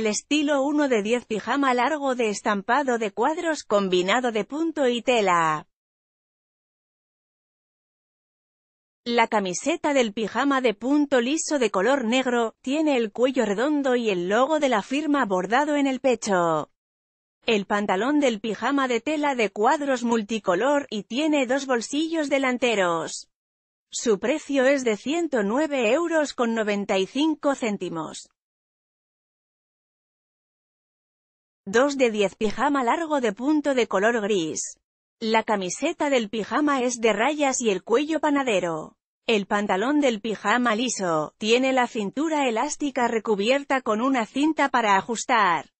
El estilo 1 de 10 pijama largo de estampado de cuadros combinado de punto y tela. La camiseta del pijama de punto liso de color negro, tiene el cuello redondo y el logo de la firma bordado en el pecho. El pantalón del pijama de tela de cuadros multicolor, y tiene dos bolsillos delanteros. Su precio es de 109 euros con 95 céntimos. 2 de 10 Pijama largo de punto de color gris. La camiseta del pijama es de rayas y el cuello panadero. El pantalón del pijama liso, tiene la cintura elástica recubierta con una cinta para ajustar.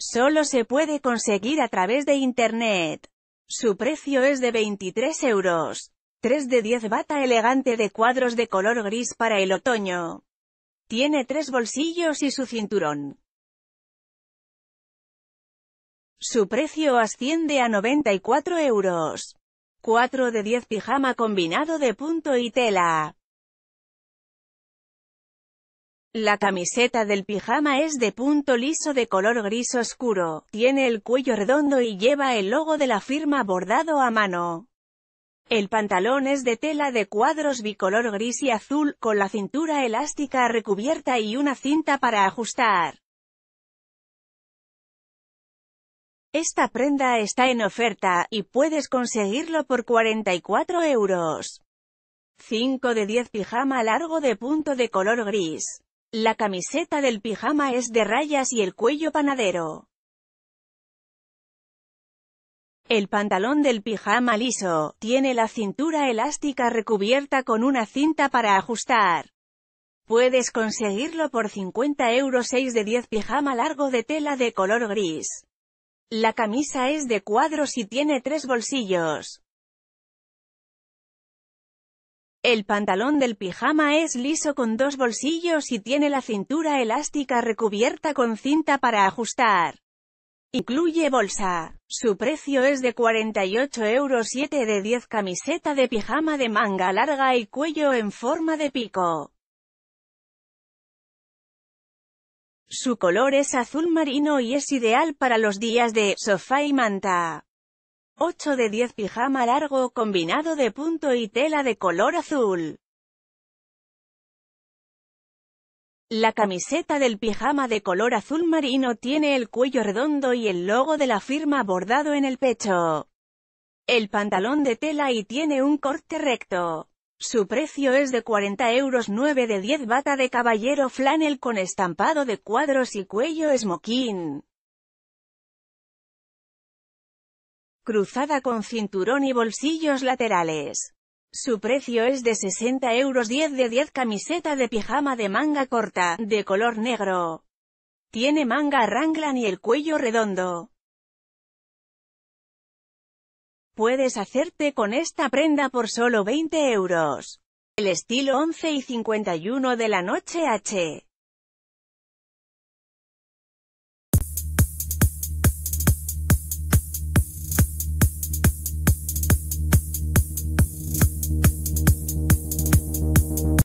Solo se puede conseguir a través de Internet. Su precio es de 23 euros. 3 de 10 bata elegante de cuadros de color gris para el otoño. Tiene tres bolsillos y su cinturón. Su precio asciende a 94 euros. 4 de 10 pijama combinado de punto y tela. La camiseta del pijama es de punto liso de color gris oscuro, tiene el cuello redondo y lleva el logo de la firma bordado a mano. El pantalón es de tela de cuadros bicolor gris y azul, con la cintura elástica recubierta y una cinta para ajustar. Esta prenda está en oferta, y puedes conseguirlo por 44 euros. 5 de 10 Pijama largo de punto de color gris. La camiseta del pijama es de rayas y el cuello panadero. El pantalón del pijama liso, tiene la cintura elástica recubierta con una cinta para ajustar. Puedes conseguirlo por 50 euros 6 de 10 pijama largo de tela de color gris. La camisa es de cuadros y tiene tres bolsillos. El pantalón del pijama es liso con dos bolsillos y tiene la cintura elástica recubierta con cinta para ajustar. Incluye bolsa. Su precio es de 48 euros de 10 camiseta de pijama de manga larga y cuello en forma de pico. Su color es azul marino y es ideal para los días de sofá y manta. 8 de 10 pijama largo combinado de punto y tela de color azul. La camiseta del pijama de color azul marino tiene el cuello redondo y el logo de la firma bordado en el pecho. El pantalón de tela y tiene un corte recto. Su precio es de 40 euros 9 de 10 bata de caballero flannel con estampado de cuadros y cuello esmoquin. Cruzada con cinturón y bolsillos laterales. Su precio es de 60 euros 10 de 10 camiseta de pijama de manga corta, de color negro. Tiene manga ranglan y el cuello redondo. Puedes hacerte con esta prenda por solo 20 euros. El estilo 11 y 51 de la noche H.